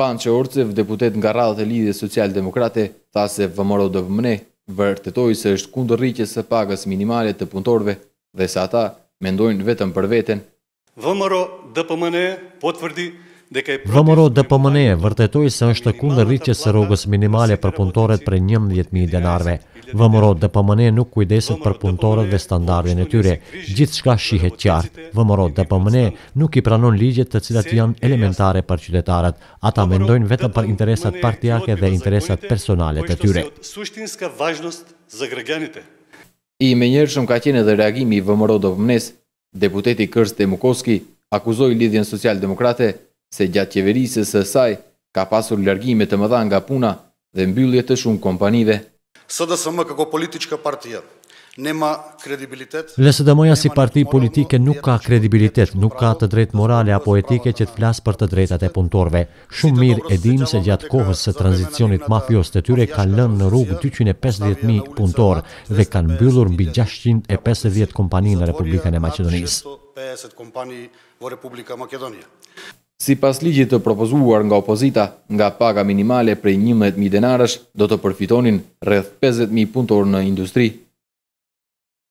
Panë që Orcev, deputet nga radhët e lidhje social-demokrate, tha se vëmëro dhe vëmëne, vërtetoj se është kundër rritjes së pagës minimale të punëtorve dhe se ata mendojnë vetëm për veten. Vëmëro dhe pëmëne, potë vërdi, Vëmëro dhe pëmëne, po vërtetoj se është kundë rritjes së rrugës minimale për punëtorët për 11.000 denarve. Vëmëro dhe pëmëne po nuk kujdesit për punëtorët dhe standardin e tyre. Gjithë shka shihet qartë. Vëmëro dhe pëmëne nuk i pranon ligjet të cilat janë elementare për qytetarët. Ata mendojnë vetëm për po interesat partijake dhe interesat personalet e tyre. I me njërë ka qene dhe reagimi i vëmëro dhe pëmënes, deputeti Kërste Demukoski, akuzoi Lidhjen Social-Demokrate se gjatë qeverisës së saj ka pasur largime të mëdha nga puna dhe mbyllje të shumë kompanive. SDSM kako politička partija nema kredibilitet. LSDM-ja si parti politike nuk ka kredibilitet, nuk ka të drejtë morale apo etike që të flas për të drejtat e punëtorëve. Shumë mirë e dim se gjatë kohës së tranzicionit mafios të tyre kanë lënë në rrugë 250 mijë punëtorë dhe kanë mbyllur mbi 650 kompani në Republikën e Maqedonisë. 50 kompani në Republikën e Maqedonisë. Si pas ligjit të propozuar nga opozita, nga paga minimale prej 11.000 denarësh do të përfitonin rrëth 50.000 punëtor në industri.